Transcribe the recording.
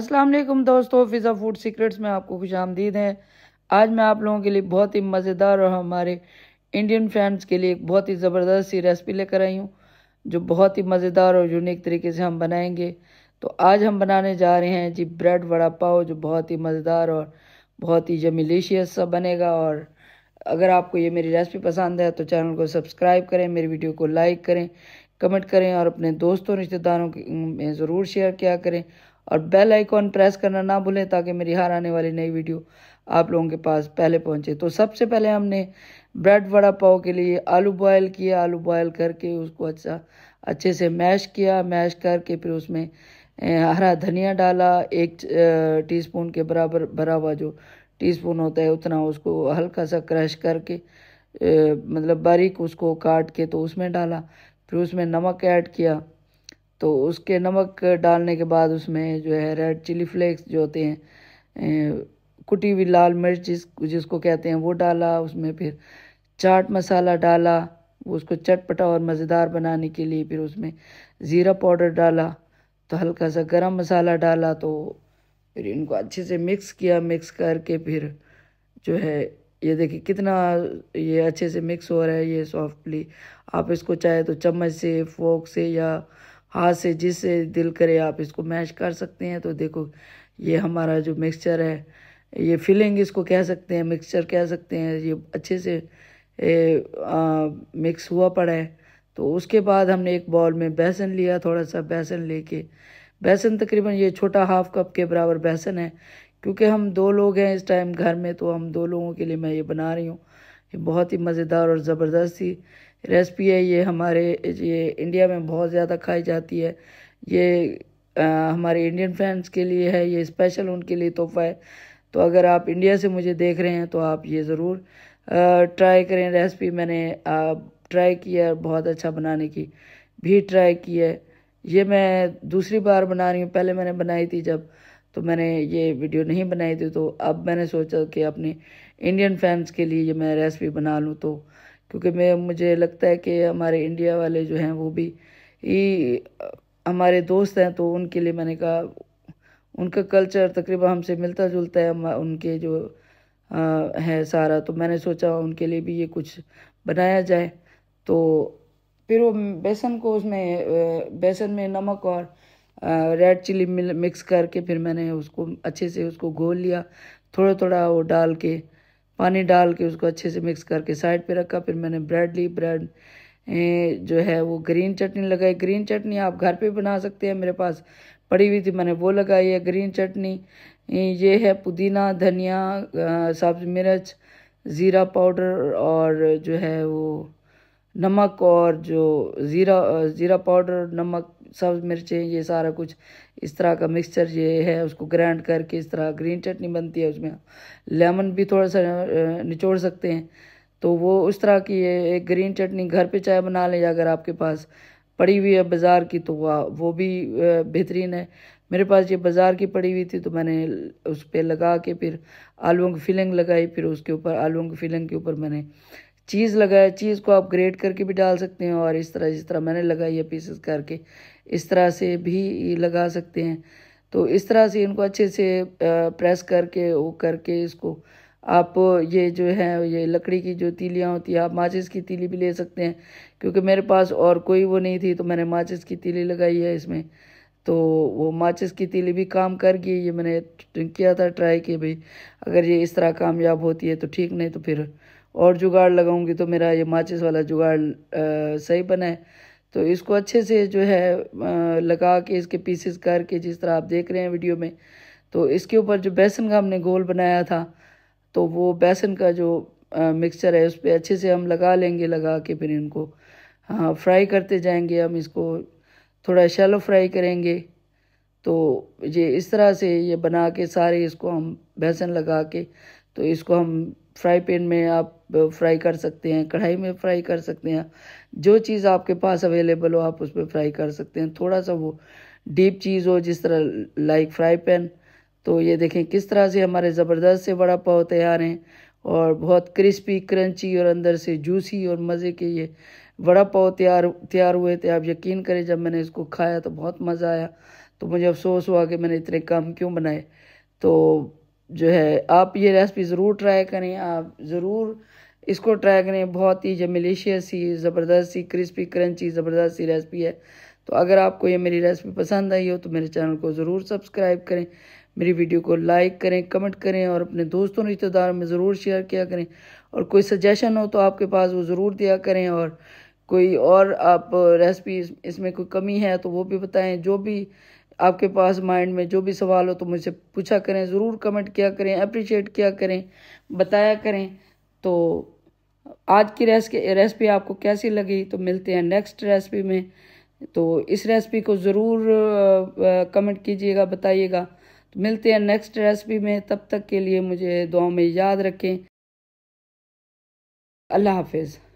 असलम दोस्तों फ़िज़ा food secrets में आपको खुश आमदीद है आज मैं आप लोगों के लिए बहुत ही मज़ेदार और हमारे इंडियन फैंस के लिए एक बहुत ही ज़बरदस्त सी रेसिपी लेकर आई हूँ जो बहुत ही मज़ेदार और यूनिक तरीके से हम बनाएंगे तो आज हम बनाने जा रहे हैं जी ब्रेड वड़ा पाव जो बहुत ही मज़ेदार और बहुत ही जमीलीशियस सा बनेगा और अगर आपको ये मेरी रेसिपी पसंद है तो चैनल को सब्सक्राइब करें मेरी वीडियो को लाइक करें कमेंट करें और अपने दोस्तों रिश्तेदारों में ज़रूर शेयर किया करें और बेल आइकॉन प्रेस करना ना भूलें ताकि मेरी हर आने वाली नई वीडियो आप लोगों के पास पहले पहुंचे तो सबसे पहले हमने ब्रेड वड़ा पाव के लिए आलू बॉयल किया आलू बॉयल करके उसको अच्छा अच्छे से मैश किया मैश करके फिर उसमें हरा धनिया डाला एक टीस्पून के बराबर भरा हुआ जो टीस्पून होता है उतना उसको हल्का सा क्रश करके मतलब बारीक उसको काट के तो उसमें डाला फिर उसमें नमक ऐड किया तो उसके नमक डालने के बाद उसमें जो है रेड चिली फ्लेक्स जो होते हैं कुटी हुई लाल मिर्च जिस जिसको कहते हैं वो डाला उसमें फिर चाट मसाला डाला उसको चटपटा और मज़ेदार बनाने के लिए फिर उसमें ज़ीरा पाउडर डाला तो हल्का सा गरम मसाला डाला तो फिर इनको अच्छे से मिक्स किया मिक्स करके फिर जो है ये देखिए कितना ये अच्छे से मिक्स हो रहा है ये सॉफ्टली आप इसको चाहे तो चम्मच से फोक से या हाथ से जिससे दिल करे आप इसको मैश कर सकते हैं तो देखो ये हमारा जो मिक्सचर है ये फिलिंग इसको कह सकते हैं मिक्सचर कह सकते हैं ये अच्छे से ए, आ, मिक्स हुआ पड़ा है तो उसके बाद हमने एक बॉल में बेसन लिया थोड़ा सा बेसन लेके बेसन तकरीबन ये छोटा हाफ कप के बराबर बेसन है क्योंकि हम दो लोग हैं इस टाइम घर में तो हम दो लोगों के लिए मैं ये बना रही हूँ ये बहुत ही मज़ेदार और ज़बरदस्त थी रेसिपी है ये हमारे ये इंडिया में बहुत ज़्यादा खाई जाती है ये आ, हमारे इंडियन फैंस के लिए है ये स्पेशल उनके लिए तोहफा है तो अगर आप इंडिया से मुझे देख रहे हैं तो आप ये ज़रूर ट्राई करें रेसिपी मैंने ट्राई किया है बहुत अच्छा बनाने की भी ट्राई की है ये मैं दूसरी बार बना रही हूँ पहले मैंने बनाई थी जब तो मैंने ये वीडियो नहीं बनाई थी तो अब मैंने सोचा कि अपने इंडियन फैंस के लिए ये मैं रेसिपी बना लूँ तो क्योंकि मैं मुझे लगता है कि हमारे इंडिया वाले जो हैं वो भी ही हमारे दोस्त हैं तो उनके लिए मैंने कहा उनका कल्चर तकरीबन हमसे मिलता जुलता है उनके जो है सारा तो मैंने सोचा उनके लिए भी ये कुछ बनाया जाए तो फिर वो बेसन को उसमें बेसन में नमक और रेड चिली मिक्स करके फिर मैंने उसको अच्छे से उसको घोल लिया थोड़ा थोड़ा वो डाल के पानी डाल के उसको अच्छे से मिक्स करके साइड पे रखा फिर मैंने ब्रेड ली ब्रेड जो है वो ग्रीन चटनी लगाई ग्रीन चटनी आप घर पे बना सकते हैं मेरे पास पड़ी हुई थी मैंने वो लगाई है ग्रीन चटनी ये है पुदीना धनिया सब्ज मिर्च ज़ीरा पाउडर और जो है वो नमक और जो ज़ीरा ज़ीरा पाउडर नमक सब्ज मिर्चें ये सारा कुछ इस तरह का मिक्सचर ये है उसको ग्राइंड करके इस तरह ग्रीन चटनी बनती है उसमें लेमन भी थोड़ा सा निचोड़ सकते हैं तो वो उस तरह की एक ग्रीन चटनी घर पे चाय बना लें अगर आपके पास पड़ी हुई है बाज़ार की तो वाह वो भी बेहतरीन है मेरे पास ये बाज़ार की पड़ी हुई थी तो मैंने उस पर लगा के फिर आलूओं की फिलिंग लगाई फिर उसके ऊपर आलूओं की फिलिंग के ऊपर मैंने चीज़ लगाया चीज़ को आप ग्रेट करके भी डाल सकते हैं और इस तरह जिस तरह मैंने लगाई है पीसेस करके इस तरह से भी लगा सकते हैं तो इस तरह से इनको अच्छे से प्रेस करके वो करके इसको आप ये जो है ये लकड़ी की जो तीलियाँ होती है आप माचिस की तीली भी ले सकते हैं क्योंकि मेरे पास और कोई वो नहीं थी तो मैंने माचिस की तीली लगाई है इसमें तो वो माचिस की तीली भी काम कर गई ये मैंने किया था ट्राई कि भाई अगर ये इस तरह कामयाब होती है तो ठीक नहीं तो फिर और जुगाड़ लगाऊंगी तो मेरा ये माचिस वाला जुगाड़ आ, सही बने तो इसको अच्छे से जो है आ, लगा के इसके पीसेस करके जिस तरह आप देख रहे हैं वीडियो में तो इसके ऊपर जो बेसन का हमने गोल बनाया था तो वो बेसन का जो मिक्सचर है उस पर अच्छे से हम लगा लेंगे लगा के फिर इनको हाँ फ्राई करते जाएंगे हम इसको थोड़ा शैलो फ्राई करेंगे तो ये इस तरह से ये बना के सारे इसको हम बेसन लगा के तो इसको हम फ्राई पैन में आप फ्राई कर सकते हैं कढ़ाई में फ्राई कर सकते हैं जो चीज़ आपके पास अवेलेबल हो आप उस पर फ्राई कर सकते हैं थोड़ा सा वो डीप चीज़ हो जिस तरह लाइक फ्राई पैन तो ये देखें किस तरह से हमारे ज़बरदस्त से बड़ा पाव तैयार हैं और बहुत क्रिस्पी क्रंची और अंदर से जूसी और मज़े के ये बड़ा पाव तैयार तैयार हुए थे आप यकीन करें जब मैंने इसको खाया तो बहुत मज़ा आया तो मुझे अफसोस हुआ कि मैंने इतने कम क्यों बनाए तो जो है आप ये रेसिपी ज़रूर ट्राई करें आप ज़रूर इसको ट्राई करें बहुत ही मलेशिया सी ज़बरदस्त सी क्रिस्पी क्रंची ज़बरदस्त सी रेसिपी है तो अगर आपको ये मेरी रेसिपी पसंद आई हो तो मेरे चैनल को ज़रूर सब्सक्राइब करें मेरी वीडियो को लाइक करें कमेंट करें और अपने दोस्तों रिश्तेदारों में ज़रूर शेयर किया करें और कोई सजेशन हो तो आपके पास वो ज़रूर दिया करें और कोई और आप रेसिपी इसमें कोई कमी है तो वो भी बताएं जो भी आपके पास माइंड में जो भी सवाल हो तो मुझसे पूछा करें ज़रूर कमेंट किया करें अप्रिशिएट किया करें बताया करें तो आज की रेसिपी रेसिपी आपको कैसी लगी तो मिलते हैं नेक्स्ट रेसिपी में तो इस रेसिपी को ज़रूर कमेंट कीजिएगा बताइएगा तो मिलते हैं नेक्स्ट रेसिपी में तब तक के लिए मुझे दुआ में याद रखें अल्लाह हाफिज़